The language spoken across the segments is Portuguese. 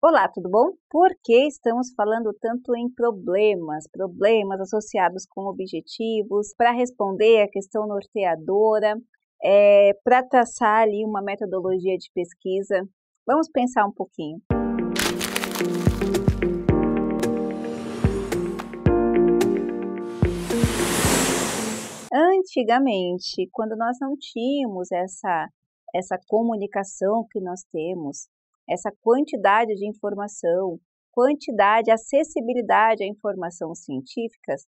Olá, tudo bom? Por que estamos falando tanto em problemas, problemas associados com objetivos, para responder a questão norteadora, é, para traçar ali uma metodologia de pesquisa? Vamos pensar um pouquinho. Antigamente, quando nós não tínhamos essa, essa comunicação que nós temos, essa quantidade de informação, quantidade, acessibilidade à informação científicas,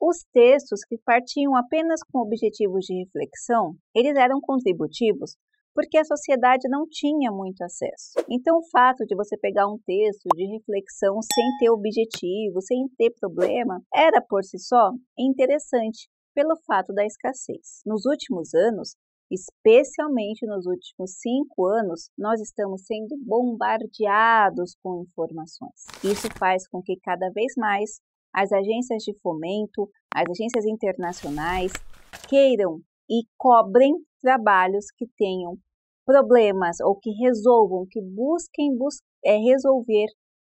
os textos que partiam apenas com objetivos de reflexão, eles eram contributivos porque a sociedade não tinha muito acesso. Então, o fato de você pegar um texto de reflexão sem ter objetivo, sem ter problema, era por si só interessante pelo fato da escassez. Nos últimos anos, Especialmente nos últimos cinco anos, nós estamos sendo bombardeados com informações. Isso faz com que cada vez mais as agências de fomento, as agências internacionais queiram e cobrem trabalhos que tenham problemas ou que resolvam, que busquem bus é, resolver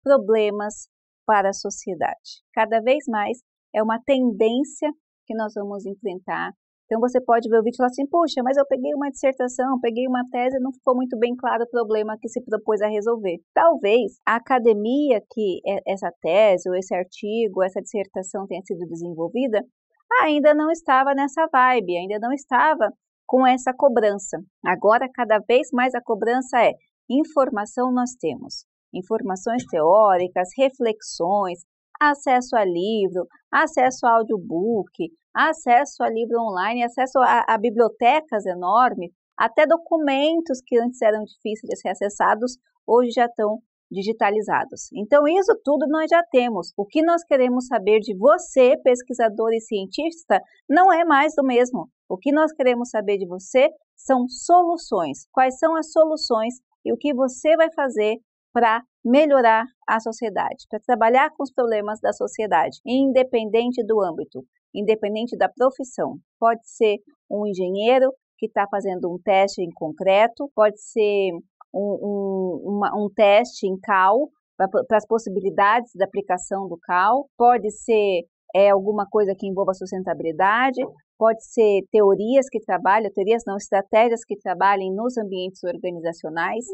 problemas para a sociedade. Cada vez mais é uma tendência que nós vamos enfrentar então você pode ver o vídeo e falar assim, puxa, mas eu peguei uma dissertação, peguei uma tese, não ficou muito bem claro o problema que se propôs a resolver. Talvez a academia que é, essa tese, ou esse artigo, essa dissertação tenha sido desenvolvida, ainda não estava nessa vibe, ainda não estava com essa cobrança. Agora, cada vez mais a cobrança é informação nós temos. Informações teóricas, reflexões, acesso a livro, acesso a audiobook, acesso a livro online, acesso a, a bibliotecas enormes, até documentos que antes eram difíceis de ser acessados, hoje já estão digitalizados. Então, isso tudo nós já temos. O que nós queremos saber de você, pesquisador e cientista, não é mais do mesmo. O que nós queremos saber de você são soluções. Quais são as soluções e o que você vai fazer para melhorar a sociedade, para trabalhar com os problemas da sociedade, independente do âmbito, independente da profissão. Pode ser um engenheiro que está fazendo um teste em concreto, pode ser um, um, uma, um teste em cal, para as possibilidades da aplicação do cal, pode ser é, alguma coisa que envolva sustentabilidade, pode ser teorias que trabalham, teorias não, estratégias que trabalhem nos ambientes organizacionais.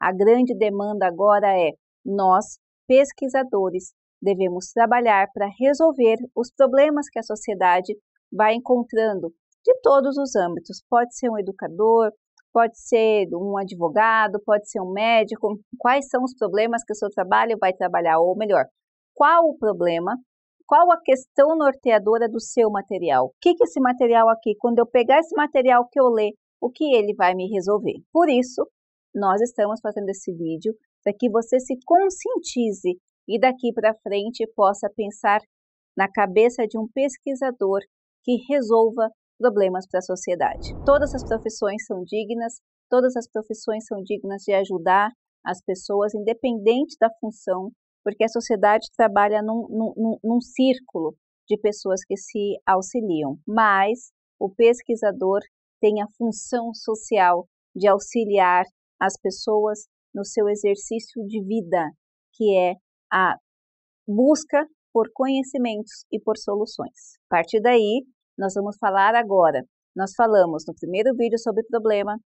A grande demanda agora é nós, pesquisadores, devemos trabalhar para resolver os problemas que a sociedade vai encontrando de todos os âmbitos. Pode ser um educador, pode ser um advogado, pode ser um médico. Quais são os problemas que o seu trabalho vai trabalhar? Ou melhor, qual o problema? Qual a questão norteadora do seu material? O que, que esse material aqui, quando eu pegar esse material que eu ler, o que ele vai me resolver? Por isso, nós estamos fazendo esse vídeo para que você se conscientize e daqui para frente possa pensar na cabeça de um pesquisador que resolva problemas para a sociedade. Todas as profissões são dignas, todas as profissões são dignas de ajudar as pessoas, independente da função, porque a sociedade trabalha num, num, num círculo de pessoas que se auxiliam. Mas o pesquisador tem a função social de auxiliar as pessoas no seu exercício de vida, que é a busca por conhecimentos e por soluções. A partir daí, nós vamos falar agora. Nós falamos no primeiro vídeo sobre problema,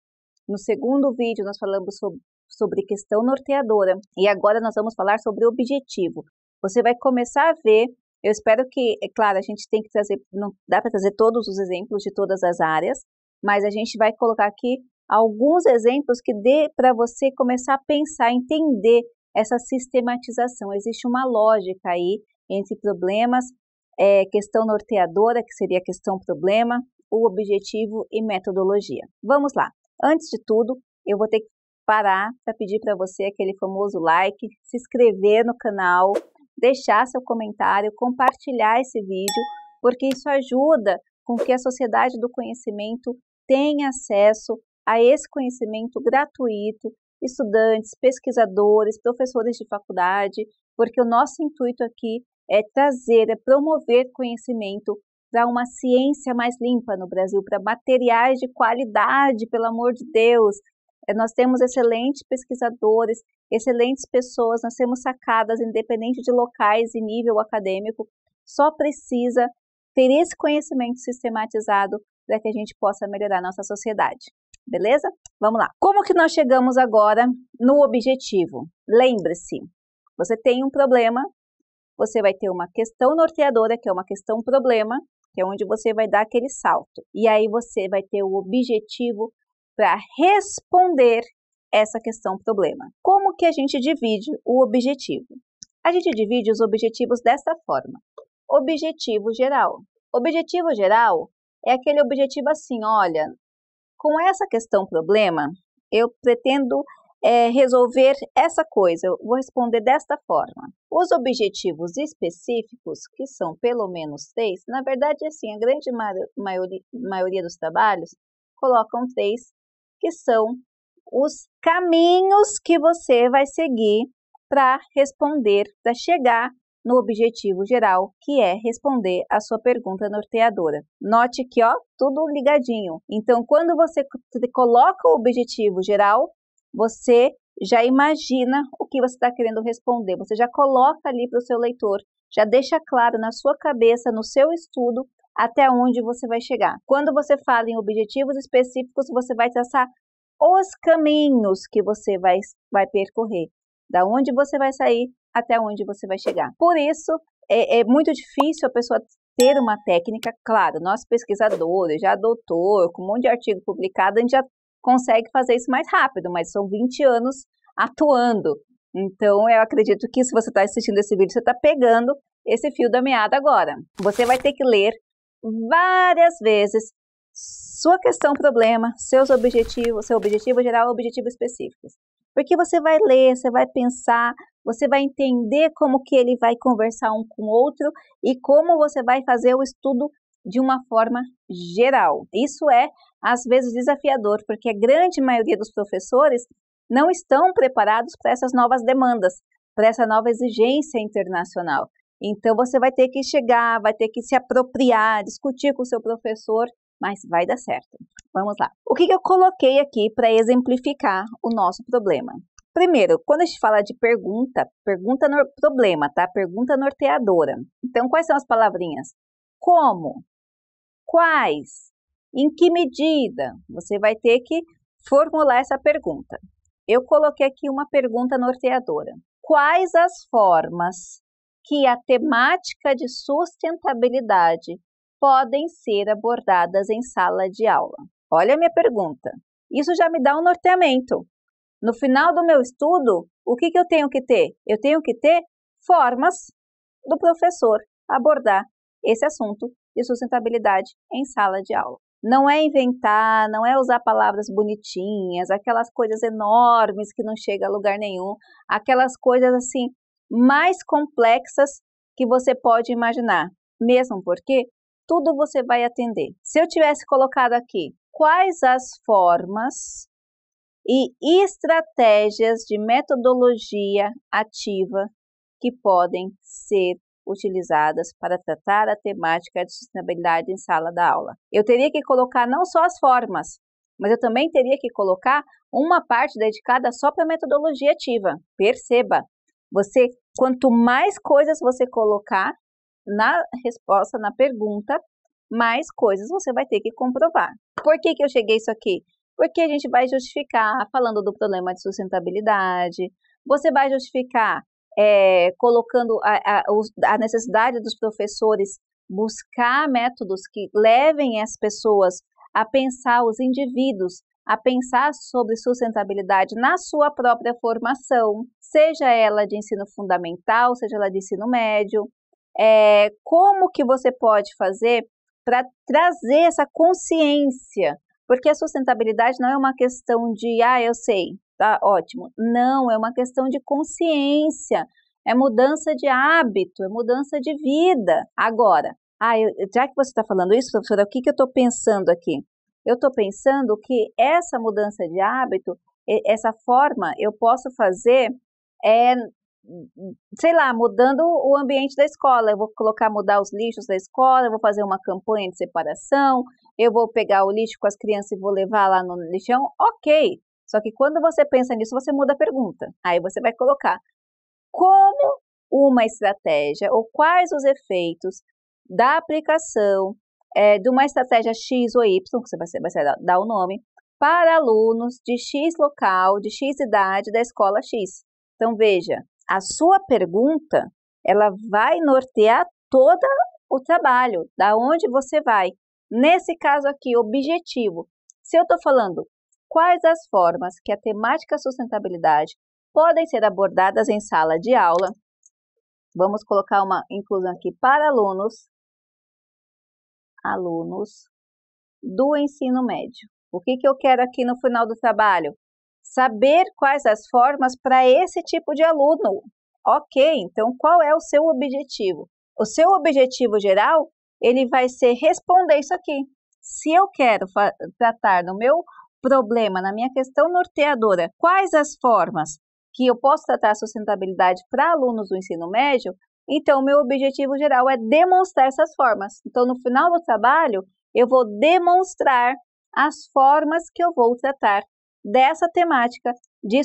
no segundo vídeo nós falamos sobre, sobre questão norteadora e agora nós vamos falar sobre objetivo. Você vai começar a ver, eu espero que, é claro, a gente tem que trazer, não dá para trazer todos os exemplos de todas as áreas, mas a gente vai colocar aqui alguns exemplos que dê para você começar a pensar, entender essa sistematização. Existe uma lógica aí entre problemas, é, questão norteadora, que seria a questão problema, o objetivo e metodologia. Vamos lá. Antes de tudo, eu vou ter que parar para pedir para você aquele famoso like, se inscrever no canal, deixar seu comentário, compartilhar esse vídeo, porque isso ajuda com que a sociedade do conhecimento tenha acesso a esse conhecimento gratuito, estudantes, pesquisadores, professores de faculdade, porque o nosso intuito aqui é trazer, é promover conhecimento para uma ciência mais limpa no Brasil, para materiais de qualidade, pelo amor de Deus. É, nós temos excelentes pesquisadores, excelentes pessoas, nós temos sacadas, independente de locais e nível acadêmico, só precisa ter esse conhecimento sistematizado para que a gente possa melhorar a nossa sociedade beleza? Vamos lá. Como que nós chegamos agora no objetivo? Lembre-se, você tem um problema, você vai ter uma questão norteadora, que é uma questão problema, que é onde você vai dar aquele salto. E aí você vai ter o objetivo para responder essa questão problema. Como que a gente divide o objetivo? A gente divide os objetivos dessa forma. Objetivo geral. Objetivo geral é aquele objetivo assim, olha, com essa questão problema, eu pretendo é, resolver essa coisa. Eu vou responder desta forma. Os objetivos específicos, que são pelo menos três, na verdade, é assim, a grande maioria, maioria dos trabalhos colocam três, que são os caminhos que você vai seguir para responder, para chegar no objetivo geral, que é responder a sua pergunta norteadora. Note que, ó, tudo ligadinho. Então, quando você coloca o objetivo geral, você já imagina o que você está querendo responder, você já coloca ali para o seu leitor, já deixa claro na sua cabeça, no seu estudo, até onde você vai chegar. Quando você fala em objetivos específicos, você vai traçar os caminhos que você vai, vai percorrer, da onde você vai sair até onde você vai chegar. Por isso, é, é muito difícil a pessoa ter uma técnica, claro, nós pesquisadores, já doutor, com um monte de artigo publicado, a gente já consegue fazer isso mais rápido, mas são 20 anos atuando. Então, eu acredito que se você está assistindo esse vídeo, você está pegando esse fio da meada agora. Você vai ter que ler várias vezes sua questão problema, seus objetivos, seu objetivo geral, objetivos específicos. Porque você vai ler, você vai pensar, você vai entender como que ele vai conversar um com o outro e como você vai fazer o estudo de uma forma geral. Isso é às vezes desafiador, porque a grande maioria dos professores não estão preparados para essas novas demandas, para essa nova exigência internacional. Então você vai ter que chegar, vai ter que se apropriar, discutir com o seu professor, mas vai dar certo. Vamos lá. O que eu coloquei aqui para exemplificar o nosso problema? Primeiro, quando a gente fala de pergunta, pergunta no problema, tá? Pergunta norteadora. Então, quais são as palavrinhas? Como? Quais? Em que medida? Você vai ter que formular essa pergunta. Eu coloquei aqui uma pergunta norteadora. Quais as formas que a temática de sustentabilidade podem ser abordadas em sala de aula? Olha a minha pergunta. Isso já me dá um norteamento. No final do meu estudo, o que, que eu tenho que ter? Eu tenho que ter formas do professor abordar esse assunto de sustentabilidade em sala de aula. Não é inventar, não é usar palavras bonitinhas, aquelas coisas enormes que não chega a lugar nenhum, aquelas coisas assim mais complexas que você pode imaginar. Mesmo porque tudo você vai atender. Se eu tivesse colocado aqui quais as formas e estratégias de metodologia ativa que podem ser utilizadas para tratar a temática de sustentabilidade em sala da aula. Eu teria que colocar não só as formas, mas eu também teria que colocar uma parte dedicada só para metodologia ativa. Perceba, você quanto mais coisas você colocar na resposta, na pergunta, mais coisas você vai ter que comprovar. Por que, que eu cheguei isso aqui? porque a gente vai justificar falando do problema de sustentabilidade, você vai justificar é, colocando a, a, a necessidade dos professores buscar métodos que levem as pessoas a pensar os indivíduos, a pensar sobre sustentabilidade na sua própria formação, seja ela de ensino fundamental, seja ela de ensino médio. É, como que você pode fazer para trazer essa consciência porque a sustentabilidade não é uma questão de, ah, eu sei, tá ótimo. Não, é uma questão de consciência, é mudança de hábito, é mudança de vida. Agora, ah, eu, já que você está falando isso, professora, o que, que eu estou pensando aqui? Eu estou pensando que essa mudança de hábito, essa forma, eu posso fazer, é, sei lá, mudando o ambiente da escola. Eu vou colocar mudar os lixos da escola, eu vou fazer uma campanha de separação, eu vou pegar o lixo com as crianças e vou levar lá no lixão, ok. Só que quando você pensa nisso, você muda a pergunta. Aí você vai colocar como uma estratégia ou quais os efeitos da aplicação é, de uma estratégia X ou Y, que você vai, vai dar o nome, para alunos de X local, de X idade da escola X. Então veja, a sua pergunta ela vai nortear todo o trabalho, da onde você vai. Nesse caso aqui, objetivo. Se eu estou falando quais as formas que a temática sustentabilidade podem ser abordadas em sala de aula, vamos colocar uma inclusão aqui para alunos, alunos do ensino médio. O que, que eu quero aqui no final do trabalho? Saber quais as formas para esse tipo de aluno. Ok, então qual é o seu objetivo? O seu objetivo geral ele vai ser responder isso aqui. Se eu quero tratar do meu problema, na minha questão norteadora, quais as formas que eu posso tratar a sustentabilidade para alunos do ensino médio, então meu objetivo geral é demonstrar essas formas. Então, no final do trabalho, eu vou demonstrar as formas que eu vou tratar dessa temática de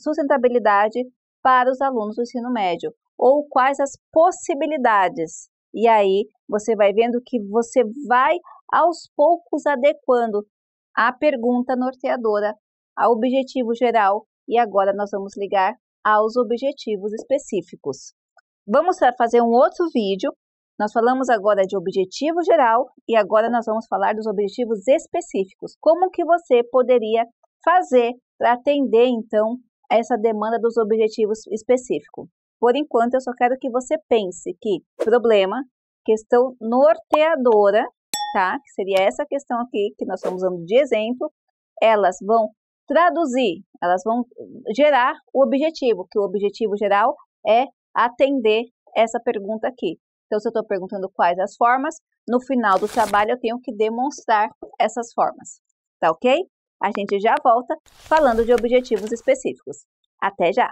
sustentabilidade para os alunos do ensino médio, ou quais as possibilidades e aí você vai vendo que você vai aos poucos adequando a pergunta norteadora ao objetivo geral e agora nós vamos ligar aos objetivos específicos. Vamos fazer um outro vídeo. Nós falamos agora de objetivo geral e agora nós vamos falar dos objetivos específicos. Como que você poderia fazer para atender então essa demanda dos objetivos específicos? Por enquanto, eu só quero que você pense que problema, questão norteadora, tá? Que seria essa questão aqui que nós estamos usando de exemplo. Elas vão traduzir, elas vão gerar o objetivo, que o objetivo geral é atender essa pergunta aqui. Então, se eu estou perguntando quais as formas, no final do trabalho eu tenho que demonstrar essas formas, tá ok? A gente já volta falando de objetivos específicos. Até já!